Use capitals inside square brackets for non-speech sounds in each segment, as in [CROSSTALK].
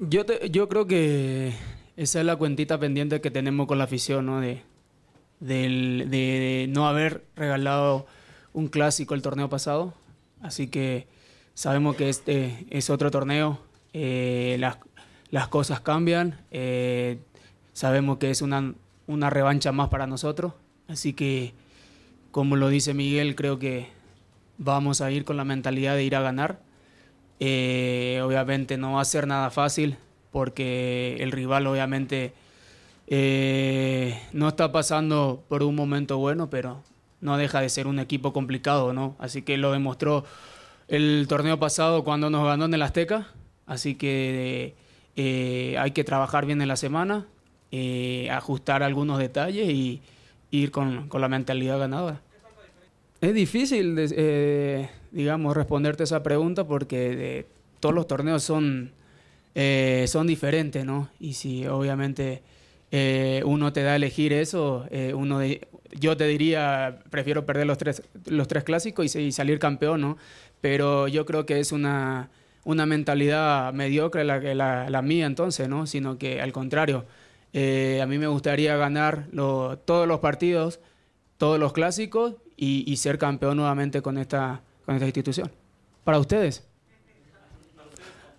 Yo, yo creo que esa es la cuentita pendiente que tenemos con la afición, De, de, no haber regalado un clásico el torneo pasado. Así que sabemos que este es otro torneo. Eh, las, cosas cambian. Eh, sabemos que es una, una revancha más para nosotros. Así que, como lo dice Miguel, creo que vamos a ir con la mentalidad de ir a ganar eh, obviamente no va a ser nada fácil porque el rival obviamente eh, no está pasando por un momento bueno, pero no deja de ser un equipo complicado, ¿no? Así que lo demostró el torneo pasado cuando nos ganó en el Azteca, así que eh, hay que trabajar bien en la semana, ajustar algunos detalles y, ir con, con la mentalidad ganadora. Es difícil, eh, digamos, responderte esa pregunta porque de, eh, todos los torneos son, eh, son diferentes, ¿no? Y si obviamente eh, uno te da a elegir eso, uno de, yo te diría, prefiero perder los tres, los tres clásicos y, salir campeón, ¿no? Pero yo creo que es una, una mentalidad mediocre la, la, la mía entonces, ¿no? Sino que al contrario, a mí me gustaría ganar todos los partidos, todos los clásicos y, ser campeón nuevamente con esta, con esta institución. ¿Para ustedes?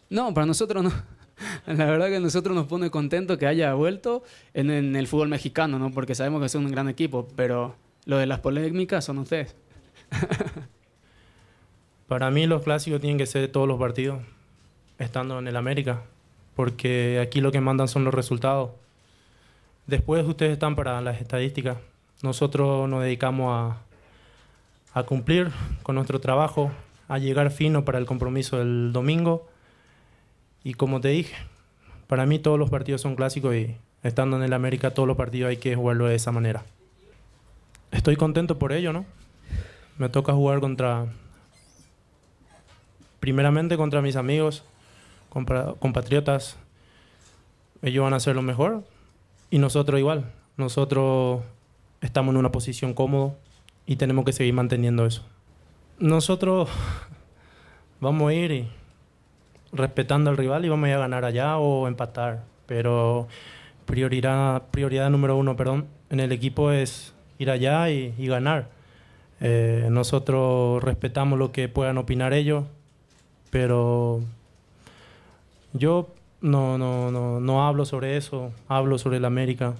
No, para nosotros no. [LAUGHS] La verdad que a nosotros nos pone contento que haya vuelto en, el fútbol mexicano, ¿no? Porque sabemos que es un gran equipo, pero lo de las polémicas son ustedes. [LAUGHS] Para mí los clásicos tienen que ser todos los partidos, estando en el América, porque aquí lo que mandan son los resultados. Después ustedes están para las estadísticas. Nosotros nos dedicamos a, a cumplir con nuestro trabajo, a llegar fino para el compromiso del domingo. Y como te dije, para mí todos los partidos son clásicos y estando en el América todos los partidos hay que jugarlo de esa manera. Estoy contento por ello, ¿no? Me toca jugar contra, primeramente contra mis amigos, compatriotas. Ellos van a hacer lo mejor y nosotros igual. Nosotros estamos en una posición cómoda y tenemos que seguir manteniendo eso. Nosotros [LAUGHS] vamos a ir respetando al rival y vamos a ir a ganar allá o empatar, pero prioridad, prioridad número uno perdón, en el equipo es ir allá y, ganar. Eh, nosotros respetamos lo que puedan opinar ellos, pero yo no, no, no, no hablo sobre eso, hablo sobre el América.